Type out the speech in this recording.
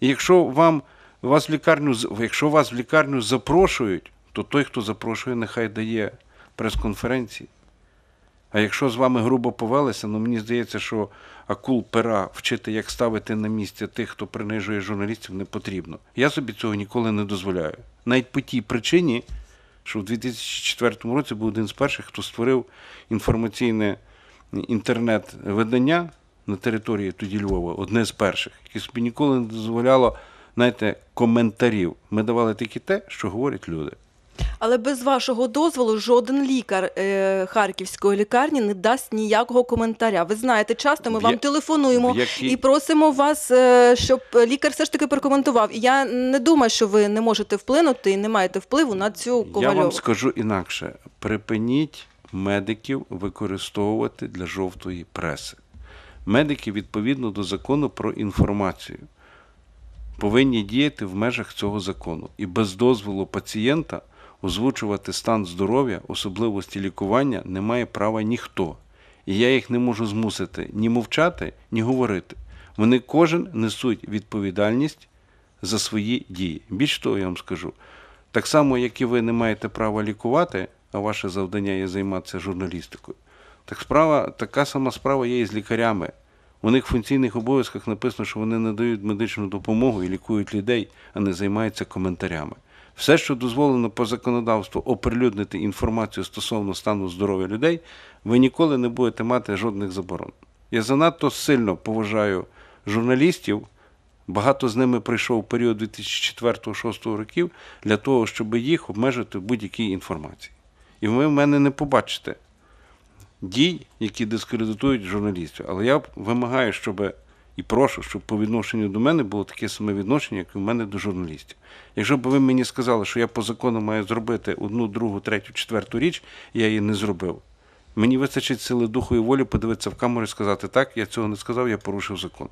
якщо вам вас в лікарню якщо вас в лікарню запрошують, то той, хто запрошує, нехай дає прес-конференції. А якщо з вами грубо повелися, ну мені здається, що акул пера вчити, як ставити на місце тих, хто принижує журналістів, не потрібно. Я собі цього ніколи не дозволяю. Навіть по тій причині, що в 2004 році був один з перших, хто створив інформаційне інтернет-видання на території тоді Львова, одне з перших, яке собі ніколи не дозволяло знаєте, коментарів. Ми давали тільки те, що говорять люди. Але без вашого дозволу жоден лікар е, харківської лікарні не дасть ніякого коментаря. Ви знаєте, часто ми в я... вам телефонуємо які... і просимо вас, е, щоб лікар все ж таки прокоментував. І я не думаю, що ви не можете вплинути і не маєте впливу на цю ковальову. Я вам скажу інакше: припиніть медиків використовувати для жовтої преси медики відповідно до закону про інформацію повинні діяти в межах цього закону і без дозволу пацієнта озвучувати стан здоров'я, особливості лікування не має права ніхто. І я їх не можу змусити ні мовчати, ні говорити. Вони кожен несуть відповідальність за свої дії. Більш того, я вам скажу, так само, як і ви не маєте права лікувати, а ваше завдання є займатися журналістикою. Так справа, така сама справа є і з лікарями. У них в функційних обов'язках написано, що вони надають медичну допомогу і лікують людей, а не займаються коментарями. Все, що дозволено по законодавству оприлюднити інформацію стосовно стану здоров'я людей, ви ніколи не будете мати жодних заборон. Я занадто сильно поважаю журналістів. Багато з ними прийшов період 2004-2006 років для того, щоб їх обмежити в будь-якій інформації. І ви в мене не побачите дій, які дискредитують журналістів. Але я вимагаю, щоб і прошу, щоб по відношенню до мене було таке саме відношення, як і в мене до журналістів. Якщо б ви мені сказали, що я по закону маю зробити одну, другу, третю, четверту річ, я її не зробив. Мені вистачить сили духу і волі подивитися в камеру і сказати так, я цього не сказав, я порушив закон.